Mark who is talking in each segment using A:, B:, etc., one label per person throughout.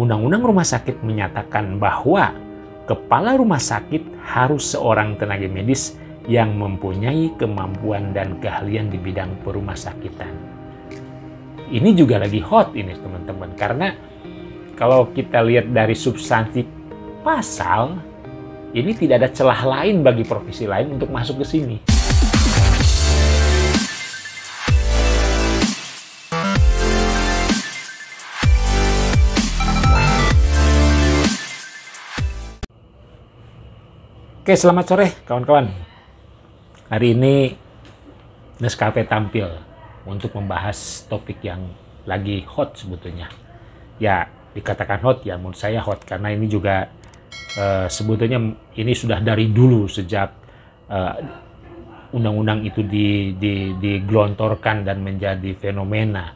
A: Undang-Undang Rumah Sakit menyatakan bahwa kepala rumah sakit harus seorang tenaga medis yang mempunyai kemampuan dan keahlian di bidang perumah sakitan. Ini juga lagi hot ini teman-teman karena kalau kita lihat dari substansi pasal ini tidak ada celah lain bagi profesi lain untuk masuk ke sini. Oke, selamat sore kawan-kawan. Hari ini Nescafe tampil untuk membahas topik yang lagi hot sebetulnya. Ya, dikatakan hot ya menurut saya hot karena ini juga uh, sebetulnya ini sudah dari dulu sejak eh, undang-undang itu di, di, digelontorkan dan menjadi fenomena.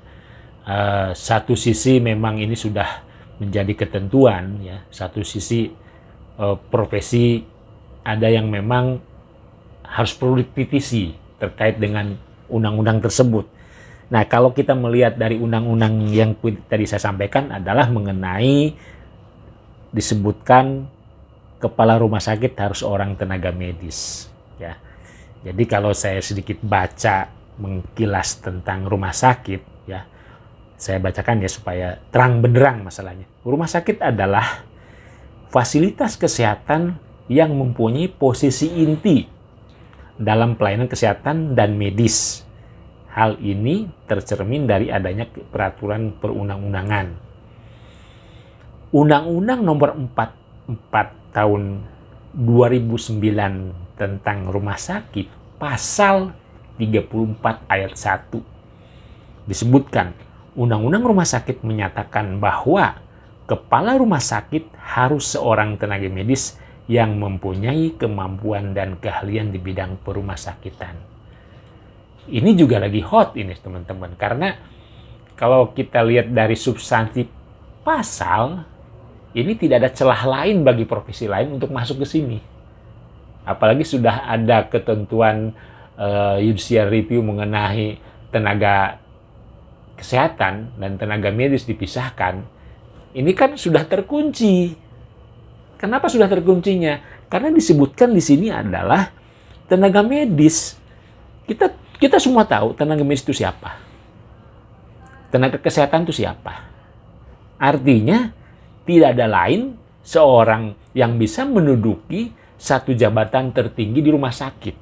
A: Uh, satu sisi memang ini sudah menjadi ketentuan ya, satu sisi profesi ada yang memang harus perlu dikritisi terkait dengan undang-undang tersebut. Nah, kalau kita melihat dari undang-undang yang tadi saya sampaikan adalah mengenai disebutkan kepala rumah sakit harus orang tenaga medis, ya. Jadi kalau saya sedikit baca mengkilas tentang rumah sakit, ya, saya bacakan ya supaya terang benderang masalahnya. Rumah sakit adalah fasilitas kesehatan yang mempunyai posisi inti dalam pelayanan kesehatan dan medis. Hal ini tercermin dari adanya peraturan perundang-undangan. Undang-Undang nomor 44 tahun 2009 tentang rumah sakit pasal 34 ayat 1 disebutkan Undang-Undang Rumah Sakit menyatakan bahwa kepala rumah sakit harus seorang tenaga medis yang mempunyai kemampuan dan keahlian di bidang perumah sakitan. Ini juga lagi hot ini teman-teman karena kalau kita lihat dari substansi pasal ini tidak ada celah lain bagi profesi lain untuk masuk ke sini. Apalagi sudah ada ketentuan uh, judicial review mengenai tenaga kesehatan dan tenaga medis dipisahkan, ini kan sudah terkunci. Kenapa sudah terkuncinya? Karena disebutkan di sini adalah tenaga medis. Kita kita semua tahu tenaga medis itu siapa. Tenaga kesehatan itu siapa. Artinya tidak ada lain seorang yang bisa menduduki satu jabatan tertinggi di rumah sakit,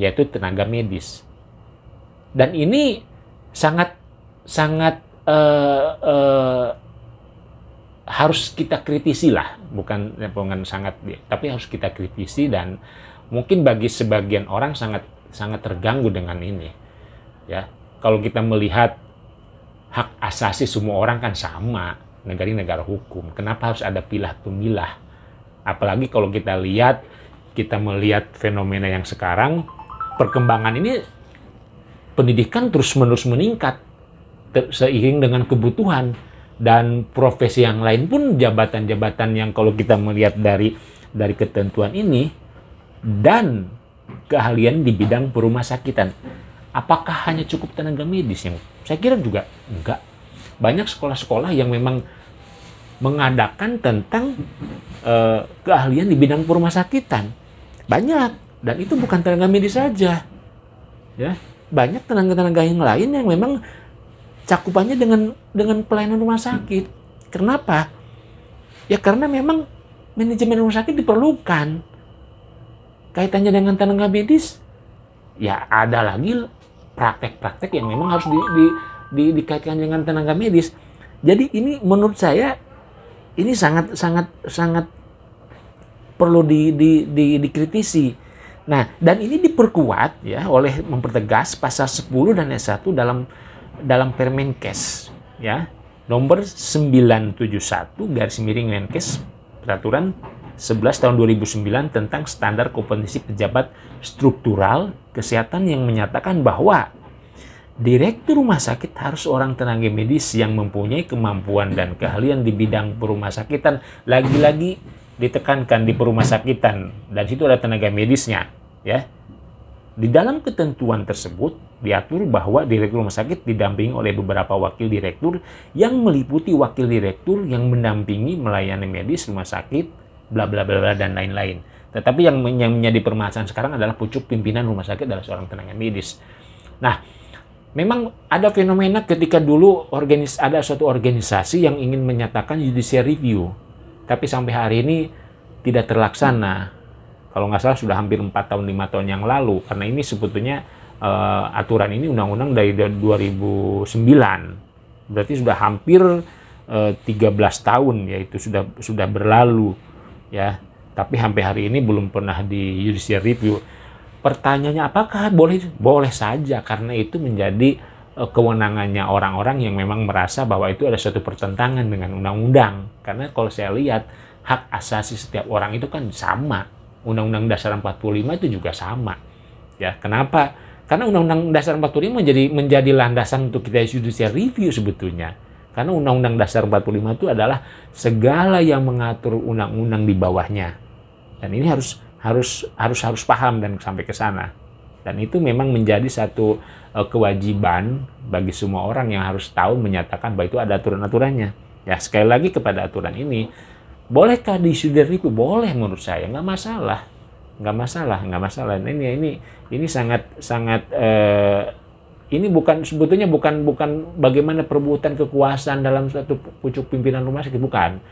A: yaitu tenaga medis. Dan ini sangat sangat uh, uh, harus kita kritisi lah, bukan dengan sangat, tapi harus kita kritisi dan mungkin bagi sebagian orang sangat sangat terganggu dengan ini. Ya, kalau kita melihat hak asasi semua orang kan sama, negara-negara hukum. Kenapa harus ada pilah-pemilah? Apalagi kalau kita lihat, kita melihat fenomena yang sekarang, perkembangan ini pendidikan terus-menerus meningkat seiring dengan kebutuhan dan profesi yang lain pun jabatan-jabatan yang kalau kita melihat dari dari ketentuan ini dan keahlian di bidang perumah sakitan. Apakah hanya cukup tenaga medis yang saya kira juga enggak. Banyak sekolah-sekolah yang memang mengadakan tentang eh, keahlian di bidang perumah sakitan. Banyak dan itu bukan tenaga medis saja. Ya, banyak tenaga-tenaga yang lain yang memang cakupannya dengan dengan pelayanan rumah sakit. Kenapa? Ya karena memang manajemen rumah sakit diperlukan. Kaitannya dengan tenaga medis, ya ada lagi praktek-praktek yang memang harus di, di, di, dikaitkan dengan tenaga medis. Jadi ini menurut saya ini sangat sangat sangat perlu di, di, di, dikritisi. Nah, dan ini diperkuat ya oleh mempertegas pasal 10 dan S1 dalam dalam Permenkes ya nomor 971 garis miring Menkes peraturan 11 tahun 2009 tentang standar kompetensi pejabat struktural kesehatan yang menyatakan bahwa direktur rumah sakit harus orang tenaga medis yang mempunyai kemampuan dan keahlian di bidang perumah sakitan lagi-lagi ditekankan di perumah sakitan dan situ ada tenaga medisnya ya di dalam ketentuan tersebut diatur bahwa direktur rumah sakit didampingi oleh beberapa wakil direktur yang meliputi wakil direktur yang mendampingi melayani medis rumah sakit, bla bla bla, bla dan lain-lain. Tetapi yang, yang menjadi permasalahan sekarang adalah pucuk pimpinan rumah sakit adalah seorang tenaga medis. Nah, memang ada fenomena ketika dulu organis ada suatu organisasi yang ingin menyatakan judicial review, tapi sampai hari ini tidak terlaksana kalau nggak salah sudah hampir 4 tahun 5 tahun yang lalu karena ini sebetulnya uh, aturan ini undang-undang dari 2009 berarti sudah hampir uh, eh, 13 tahun yaitu sudah sudah berlalu ya tapi sampai hari ini belum pernah di judicial review pertanyaannya apakah boleh boleh saja karena itu menjadi eh, kewenangannya orang-orang yang memang merasa bahwa itu ada suatu pertentangan dengan undang-undang karena kalau saya lihat hak asasi setiap orang itu kan sama Undang-Undang Dasar 45 itu juga sama. Ya, kenapa? Karena Undang-Undang Dasar 45 menjadi menjadi landasan untuk kita judicial review sebetulnya. Karena Undang-Undang Dasar 45 itu adalah segala yang mengatur undang-undang di bawahnya. Dan ini harus harus harus harus paham dan sampai ke sana. Dan itu memang menjadi satu eh, kewajiban bagi semua orang yang harus tahu menyatakan bahwa itu ada aturan-aturannya. Ya, sekali lagi kepada aturan ini Bolehkah di judicial Boleh menurut saya, nggak masalah, nggak masalah, nggak masalah. Nah, ini ini ini sangat sangat eh, ini bukan sebetulnya bukan bukan bagaimana perbuatan kekuasaan dalam suatu pucuk pimpinan rumah sakit bukan,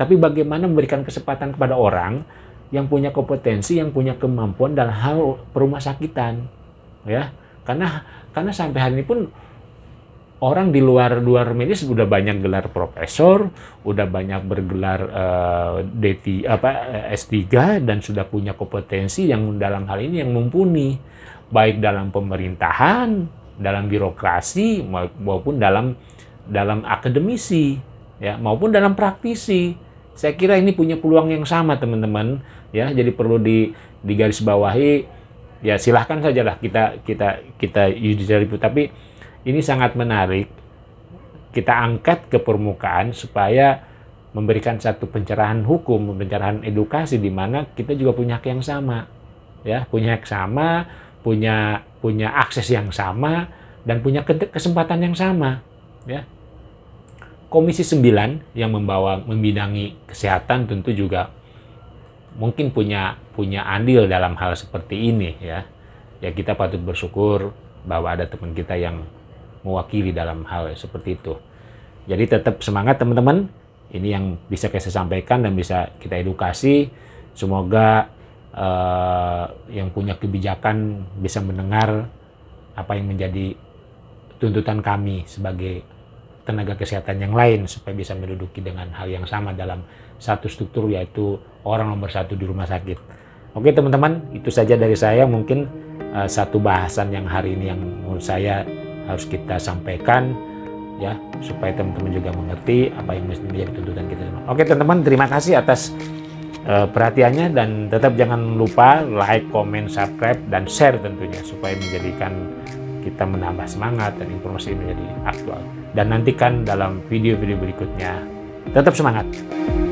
A: tapi bagaimana memberikan kesempatan kepada orang yang punya kompetensi, yang punya kemampuan dalam hal perumah sakitan, ya. Karena karena sampai hari ini pun orang di luar luar medis sudah banyak gelar profesor, sudah banyak bergelar uh, apa eh, S3 dan sudah punya kompetensi yang dalam hal ini yang mumpuni baik dalam pemerintahan, dalam birokrasi maupun dalam dalam akademisi ya maupun dalam praktisi. Saya kira ini punya peluang yang sama teman-teman ya jadi perlu di digarisbawahi ya silahkan sajalah kita kita kita judicial review tapi ini sangat menarik kita angkat ke permukaan supaya memberikan satu pencerahan hukum, pencerahan edukasi di mana kita juga punya hak yang sama. Ya, punya hak sama, punya punya akses yang sama dan punya kesempatan yang sama, ya. Komisi 9 yang membawa membidangi kesehatan tentu juga mungkin punya punya andil dalam hal seperti ini ya. Ya kita patut bersyukur bahwa ada teman kita yang mewakili dalam hal seperti itu. Jadi tetap semangat teman-teman. Ini yang bisa saya sampaikan dan bisa kita edukasi. Semoga eh, yang punya kebijakan bisa mendengar apa yang menjadi tuntutan kami sebagai tenaga kesehatan yang lain supaya bisa menduduki dengan hal yang sama dalam satu struktur yaitu orang nomor satu di rumah sakit. Oke teman-teman, itu saja dari saya mungkin uh, satu bahasan yang hari ini yang menurut saya harus kita sampaikan ya supaya teman-teman juga mengerti apa yang menjadi tuntutan kita semua. Oke teman-teman terima kasih atas uh, perhatiannya dan tetap jangan lupa like, comment, subscribe dan share tentunya supaya menjadikan kita menambah semangat dan informasi menjadi aktual. Dan nantikan dalam video-video berikutnya. Tetap semangat.